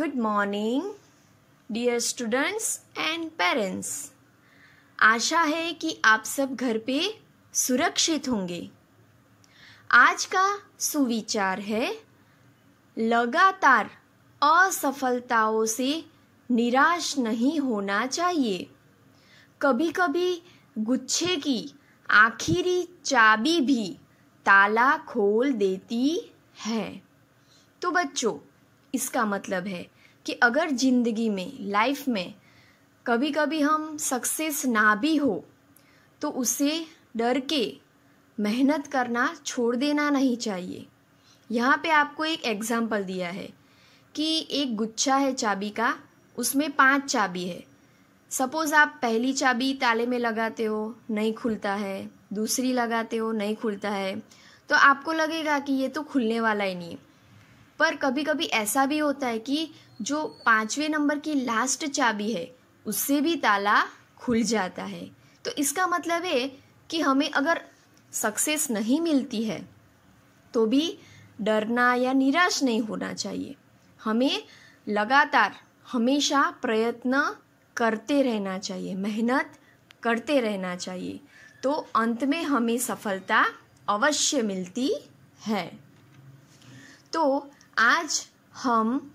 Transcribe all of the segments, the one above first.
good morning dear students and parents आशा है कि आप सब घर पे सुरक्षित होंगे आज का सुविचार है लगातार असफलताओं से निराश नहीं होना चाहिए कभी कभी गुच्छे की आखिरी चाबी भी ताला खोल देती है तो बच्चों इसका मतलब है कि अगर ज़िंदगी में लाइफ में कभी कभी हम सक्सेस ना भी हो तो उसे डर के मेहनत करना छोड़ देना नहीं चाहिए यहाँ पे आपको एक एग्ज़ाम्पल दिया है कि एक गुच्छा है चाबी का उसमें पांच चाबी है सपोज़ आप पहली चाबी ताले में लगाते हो नहीं खुलता है दूसरी लगाते हो नहीं खुलता है तो आपको लगेगा कि ये तो खुलने वाला ही नहीं है पर कभी कभी ऐसा भी होता है कि जो पाँचवें नंबर की लास्ट चाबी है उससे भी ताला खुल जाता है तो इसका मतलब है कि हमें अगर सक्सेस नहीं मिलती है तो भी डरना या निराश नहीं होना चाहिए हमें लगातार हमेशा प्रयत्न करते रहना चाहिए मेहनत करते रहना चाहिए तो अंत में हमें सफलता अवश्य मिलती है तो आज हम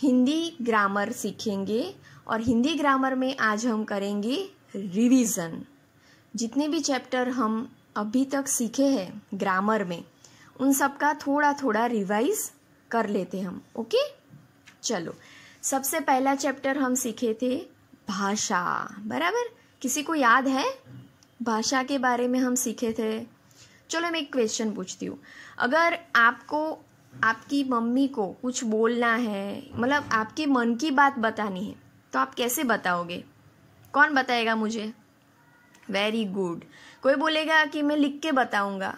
हिंदी ग्रामर सीखेंगे और हिंदी ग्रामर में आज हम करेंगे रिवीजन जितने भी चैप्टर हम अभी तक सीखे हैं ग्रामर में उन सब का थोड़ा थोड़ा रिवाइज कर लेते हम ओके चलो सबसे पहला चैप्टर हम सीखे थे भाषा बराबर किसी को याद है भाषा के बारे में हम सीखे थे चलो मैं एक क्वेश्चन पूछती हूँ अगर आपको आपकी मम्मी को कुछ बोलना है मतलब आपके मन की बात बतानी है तो आप कैसे बताओगे कौन बताएगा मुझे वेरी गुड कोई बोलेगा कि मैं लिख के बताऊंगा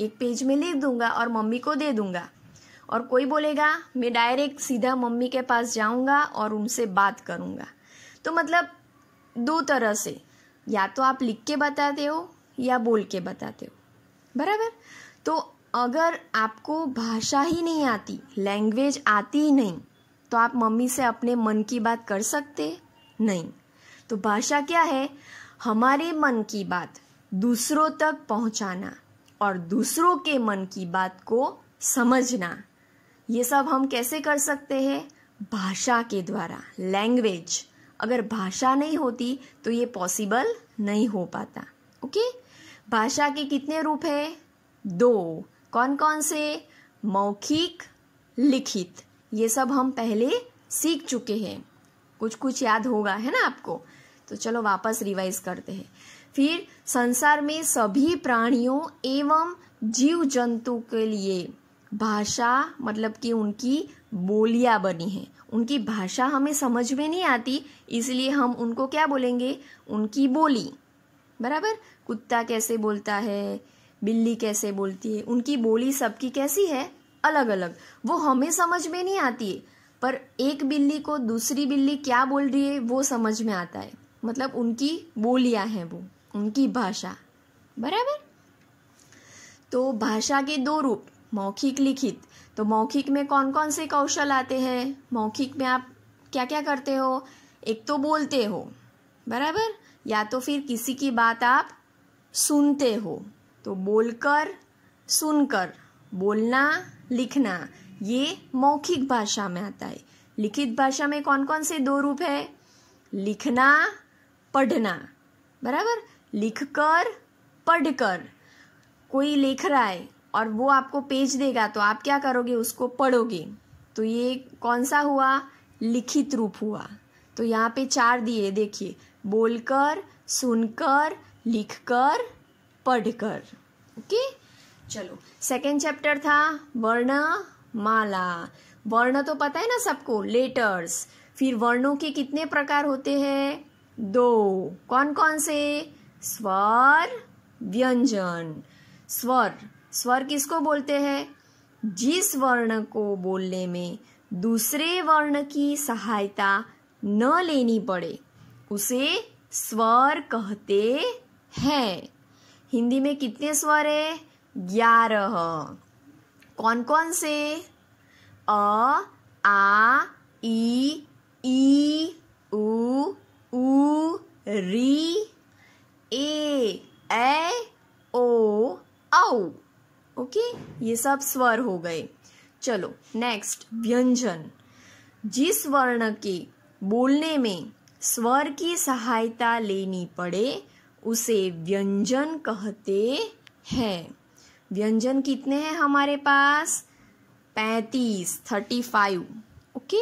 एक पेज में लिख दूंगा और मम्मी को दे दूंगा और कोई बोलेगा मैं डायरेक्ट सीधा मम्मी के पास जाऊंगा और उनसे बात करूंगा तो मतलब दो तरह से या तो आप लिख के बताते हो या बोल के बताते हो बराबर तो अगर आपको भाषा ही नहीं आती लैंग्वेज आती ही नहीं तो आप मम्मी से अपने मन की बात कर सकते नहीं तो भाषा क्या है हमारे मन की बात दूसरों तक पहुंचाना और दूसरों के मन की बात को समझना ये सब हम कैसे कर सकते हैं भाषा के द्वारा लैंग्वेज अगर भाषा नहीं होती तो ये पॉसिबल नहीं हो पाता ओके भाषा के कितने रूप है दो कौन कौन से मौखिक लिखित ये सब हम पहले सीख चुके हैं कुछ कुछ याद होगा है ना आपको तो चलो वापस रिवाइज करते हैं फिर संसार में सभी प्राणियों एवं जीव जंतु के लिए भाषा मतलब कि उनकी बोलियाँ बनी है उनकी भाषा हमें समझ में नहीं आती इसलिए हम उनको क्या बोलेंगे उनकी बोली बराबर कुत्ता कैसे बोलता है बिल्ली कैसे बोलती है उनकी बोली सबकी कैसी है अलग अलग वो हमें समझ में नहीं आती है पर एक बिल्ली को दूसरी बिल्ली क्या बोल रही है वो समझ में आता है मतलब उनकी बोलियाँ हैं वो उनकी भाषा बराबर तो भाषा के दो रूप मौखिक लिखित तो मौखिक में कौन कौन से कौशल आते हैं मौखिक में आप क्या क्या करते हो एक तो बोलते हो बराबर या तो फिर किसी की बात आप सुनते हो तो बोलकर सुनकर बोलना लिखना ये मौखिक भाषा में आता है लिखित भाषा में कौन कौन से दो रूप है लिखना पढ़ना बराबर लिखकर पढ़कर कोई लिख रहा है और वो आपको पेज देगा तो आप क्या करोगे उसको पढ़ोगे तो ये कौन सा हुआ लिखित रूप हुआ तो यहाँ पे चार दिए देखिए बोलकर सुनकर लिखकर पढ़कर ओके चलो सेकेंड चैप्टर था वर्णमाला वर्ण तो पता है ना सबको लेटर्स फिर वर्णों के कितने प्रकार होते हैं दो कौन कौन से स्वर व्यंजन स्वर स्वर किसको बोलते हैं जिस वर्ण को बोलने में दूसरे वर्ण की सहायता न लेनी पड़े उसे स्वर कहते हैं हिंदी में कितने स्वर है ग्यारह कौन कौन से अ आ ई ई उ उ री ए ए ओ औ ओके ये सब स्वर हो गए चलो नेक्स्ट व्यंजन जिस वर्ण के बोलने में स्वर की सहायता लेनी पड़े उसे व्यंजन कहते हैं व्यंजन कितने हैं हमारे पास पैंतीस थर्टी फाइव ओके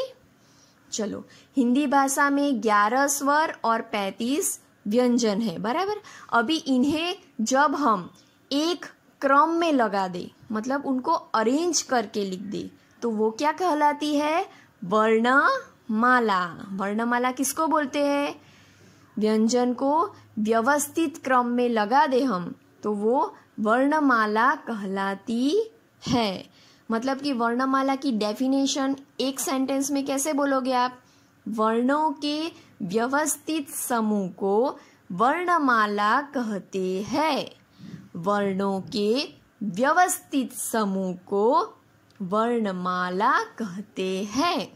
चलो हिंदी भाषा में ग्यारह स्वर और पैंतीस व्यंजन है बराबर अभी इन्हें जब हम एक क्रम में लगा दे मतलब उनको अरेंज करके लिख दे तो वो क्या कहलाती है वर्णमाला वर्णमाला किसको बोलते हैं व्यंजन को व्यवस्थित क्रम में लगा दे हम तो वो वर्णमाला कहलाती है मतलब कि वर्णमाला की डेफिनेशन एक सेंटेंस में कैसे बोलोगे आप वर्णों के व्यवस्थित समूह को वर्णमाला कहते हैं वर्णों के व्यवस्थित समूह को वर्णमाला कहते हैं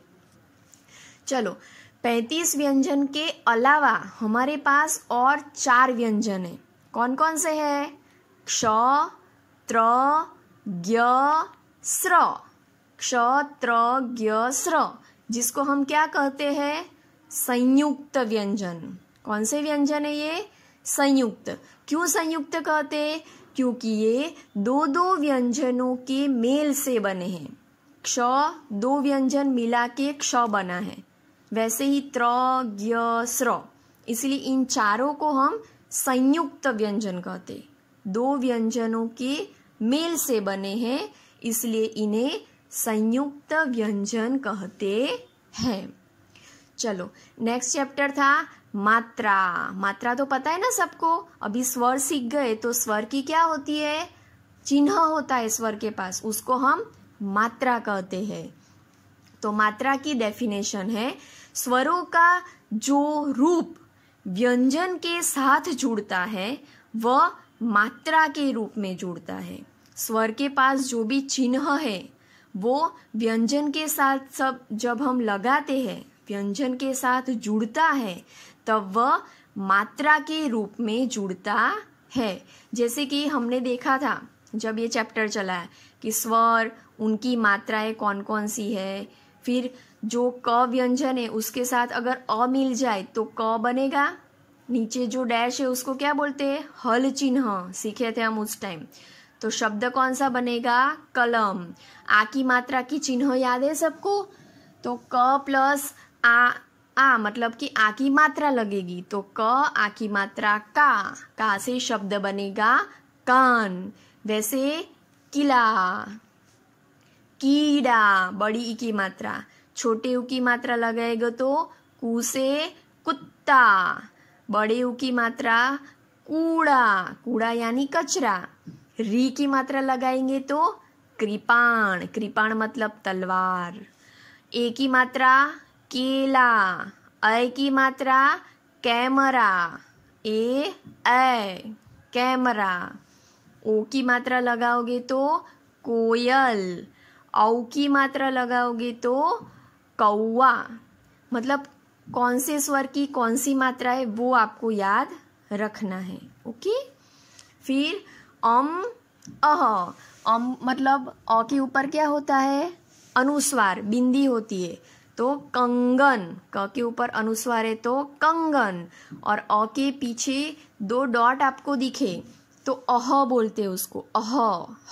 चलो पैंतीस व्यंजन के अलावा हमारे पास और चार व्यंजन है कौन कौन से है क्ष त्र ज्ञ स्र क्ष त्र ज्ञ स्र जिसको हम क्या कहते हैं संयुक्त व्यंजन कौन से व्यंजन है ये संयुक्त क्यों संयुक्त कहते क्योंकि ये दो दो व्यंजनों के मेल से बने हैं क्ष दो व्यंजन मिला के क्ष बना है वैसे ही त्र ज्ञ स्र इसलिए इन चारों को हम संयुक्त व्यंजन कहते दो व्यंजनों के मेल से बने हैं इसलिए इन्हें संयुक्त व्यंजन कहते हैं चलो नेक्स्ट चैप्टर था मात्रा मात्रा तो पता है ना सबको अभी स्वर सीख गए तो स्वर की क्या होती है चिन्ह होता है स्वर के पास उसको हम मात्रा कहते हैं तो मात्रा की डेफिनेशन है स्वरों का जो रूप व्यंजन के साथ जुड़ता है वह मात्रा के रूप में जुड़ता है स्वर के पास जो भी चिन्ह है वो व्यंजन के साथ सब जब हम लगाते हैं व्यंजन के साथ जुड़ता है तब वह मात्रा के रूप में जुड़ता है जैसे कि हमने देखा था जब ये चैप्टर चला है कि स्वर उनकी मात्राएं कौन कौन सी है फिर जो क व्यंजन है उसके साथ अगर अ मिल जाए तो क बनेगा नीचे जो डैश है उसको क्या बोलते हैं हल चिन्ह सीखे थे हम उस टाइम तो शब्द कौन सा बनेगा कलम आ की मात्रा की चिन्ह याद है सबको तो क प्लस आ आ मतलब कि आ की मात्रा लगेगी तो क आ की मात्रा का का से शब्द बनेगा कान वैसे किला कीड़ा बड़ी ई की मात्रा छोटे ऊ की मात्रा लगाएगा तो कूसे कुत्ता बड़े ऊ की मात्रा कूड़ा कूड़ा यानी कचरा री की मात्रा लगाएंगे तो कृपाण कृपाण मतलब तलवार ए की मात्रा केला अ की मात्रा कैमरा ए ए कैमरा ओ की मात्रा लगाओगे तो कोयल औ की मात्रा लगाओगे तो कौआ मतलब कौन से स्वर की कौन सी मात्रा है वो आपको याद रखना है ओके फिर अम अह अम मतलब अ के ऊपर क्या होता है अनुस्वार बिंदी होती है तो कंगन क के ऊपर अनुस्वार है तो कंगन और अ के पीछे दो डॉट आपको दिखे तो अह बोलते हैं उसको अह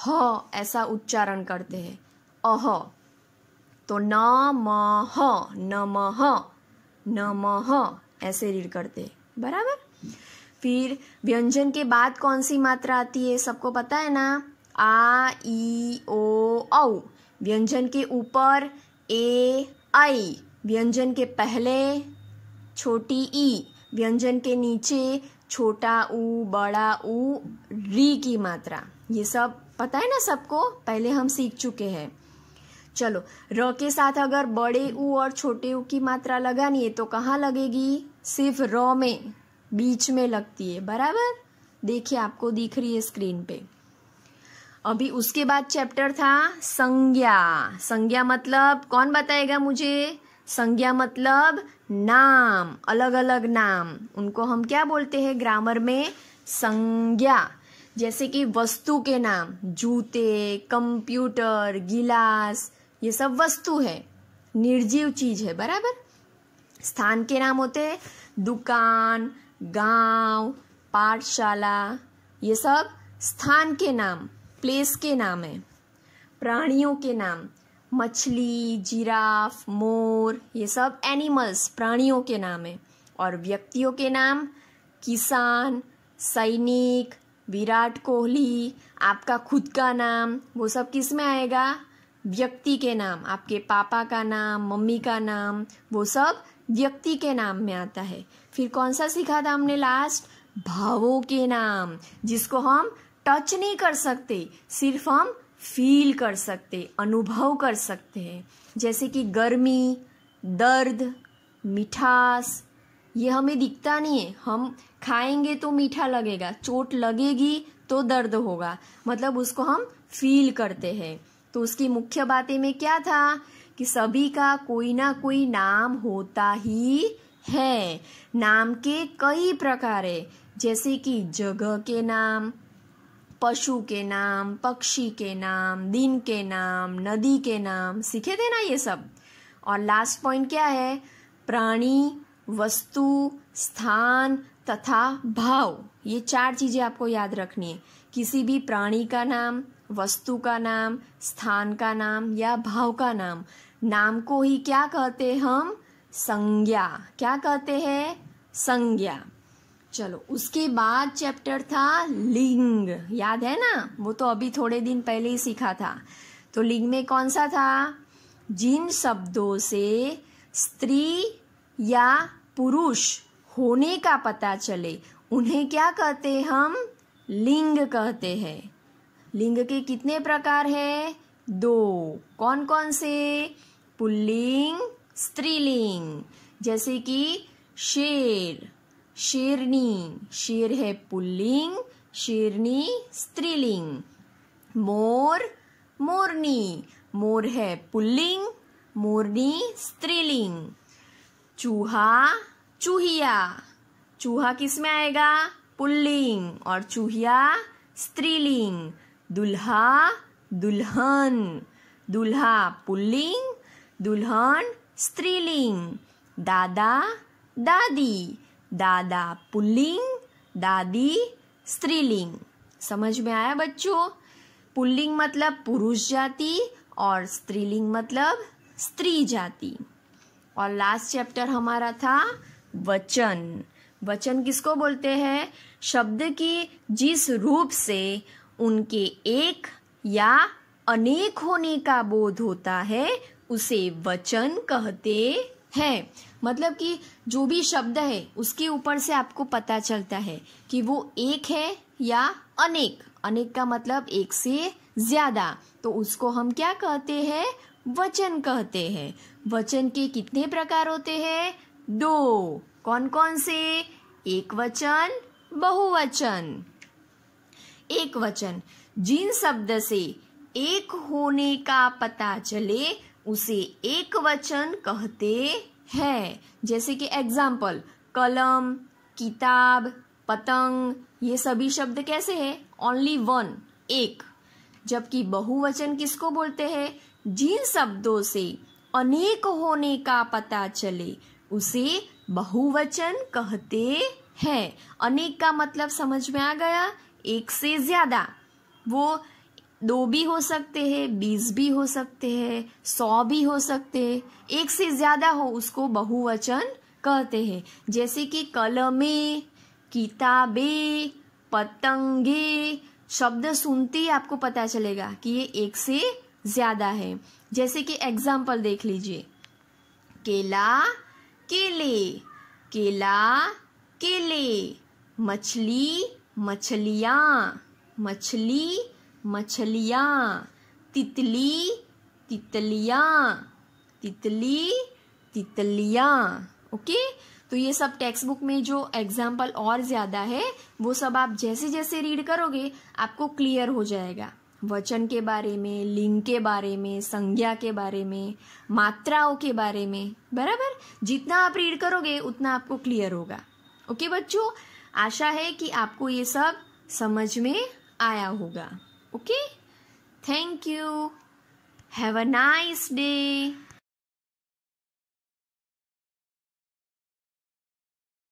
ह ऐसा उच्चारण करते हैं अह तो न म ह न म ह न म ह ऐसे रीड करते बराबर फिर व्यंजन के बाद कौन सी मात्रा आती है सबको पता है ना आ ई ओ औ व्यंजन के ऊपर ए आई व्यंजन के पहले छोटी ई व्यंजन के नीचे छोटा ऊ बड़ा ऊ री की मात्रा ये सब पता है ना सबको पहले हम सीख चुके हैं चलो र के साथ अगर बड़े ऊ और छोटे ऊ की मात्रा लगानी है तो कहाँ लगेगी सिर्फ र में बीच में लगती है बराबर देखिए आपको दिख रही है स्क्रीन पे अभी उसके बाद चैप्टर था संज्ञा संज्ञा मतलब कौन बताएगा मुझे संज्ञा मतलब नाम अलग अलग नाम उनको हम क्या बोलते हैं ग्रामर में संज्ञा जैसे कि वस्तु के नाम जूते कंप्यूटर गिलास ये सब वस्तु है निर्जीव चीज है बराबर स्थान के नाम होते हैं दुकान गांव पाठशाला ये सब स्थान के नाम प्लेस के नाम है प्राणियों के नाम मछली जिराफ मोर ये सब एनिमल्स प्राणियों के नाम है और व्यक्तियों के नाम किसान सैनिक विराट कोहली आपका खुद का नाम वो सब किस में आएगा व्यक्ति के नाम आपके पापा का नाम मम्मी का नाम वो सब व्यक्ति के नाम में आता है फिर कौन सा सीखा था हमने लास्ट भावों के नाम जिसको हम टच नहीं कर सकते सिर्फ हम फील कर सकते अनुभव कर सकते हैं जैसे कि गर्मी दर्द मिठास ये हमें दिखता नहीं है हम खाएंगे तो मीठा लगेगा चोट लगेगी तो दर्द होगा मतलब उसको हम फील करते हैं तो उसकी मुख्य बातें में क्या था कि सभी का कोई ना कोई नाम होता ही है नाम के कई प्रकार है जैसे कि जगह के नाम पशु के नाम पक्षी के नाम दिन के नाम नदी के नाम सीखे थे ना ये सब और लास्ट पॉइंट क्या है प्राणी वस्तु स्थान तथा भाव ये चार चीज़ें आपको याद रखनी है किसी भी प्राणी का नाम वस्तु का नाम स्थान का नाम या भाव का नाम नाम को ही क्या कहते हम संज्ञा क्या कहते हैं संज्ञा चलो उसके बाद चैप्टर था लिंग याद है ना वो तो अभी थोड़े दिन पहले ही सीखा था तो लिंग में कौन सा था जिन शब्दों से स्त्री या पुरुष होने का पता चले उन्हें क्या कहते हम लिंग कहते हैं लिंग के कितने प्रकार है दो कौन कौन से पुल्लिंग स्त्रीलिंग जैसे कि शेर शेरनी शेर है पुल्लिंग शेरनी स्त्रीलिंग मोर मोरनी मोर है पुल्लिंग मोरनी स्त्रीलिंग चूहा चूहिया चूहा किस में आएगा पुल्लिंग और चूहिया स्त्रीलिंग दुल्हा दुल्हन दुल्हा पुल्लिंग दुल्हन स्त्रीलिंग दादा दादी दादा पुल्लिंग दादी स्त्रीलिंग समझ में आया बच्चों पुल्लिंग मतलब पुरुष जाति और स्त्रीलिंग मतलब स्त्री जाति और लास्ट चैप्टर हमारा था वचन वचन किसको बोलते हैं शब्द की जिस रूप से उनके एक या अनेक होने का बोध होता है उसे वचन कहते हैं मतलब कि जो भी शब्द है उसके ऊपर से आपको पता चलता है कि वो एक है या अनेक अनेक का मतलब एक से ज्यादा तो उसको हम क्या कहते हैं वचन कहते हैं वचन के कितने प्रकार होते हैं दो कौन कौन से एक वचन बहुवचन एक वचन जिन शब्द से एक होने का पता चले उसे एक वचन कहते हैं जैसे कि एग्जाम्पल कलम किताब पतंग ये सभी शब्द कैसे हैं ओनली वन एक जबकि बहुवचन किसको बोलते हैं जिन शब्दों से अनेक होने का पता चले उसे बहुवचन कहते हैं अनेक का मतलब समझ में आ गया एक से ज़्यादा वो दो भी हो सकते हैं बीस भी हो सकते हैं सौ भी हो सकते हैं एक से ज़्यादा हो उसको बहुवचन कहते हैं जैसे कि कलमे किताबे पतंगे शब्द सुनते ही आपको पता चलेगा कि ये एक से ज़्यादा है जैसे कि एग्जाम्पल देख लीजिए केला केले केला केले मछली मछलियाँ मछली मछलियाँ तितली तितलियाँ तितली तितलियाँ ओके तो ये सब टेक्स्ट बुक में जो एग्जाम्पल और ज़्यादा है वो सब आप जैसे जैसे रीड करोगे आपको क्लियर हो जाएगा वचन के बारे में लिंग के बारे में संज्ञा के बारे में मात्राओं के बारे में बराबर जितना आप रीड करोगे उतना आपको क्लियर होगा ओके बच्चों आशा है कि आपको ये सब समझ में आया होगा okay thank you have a nice day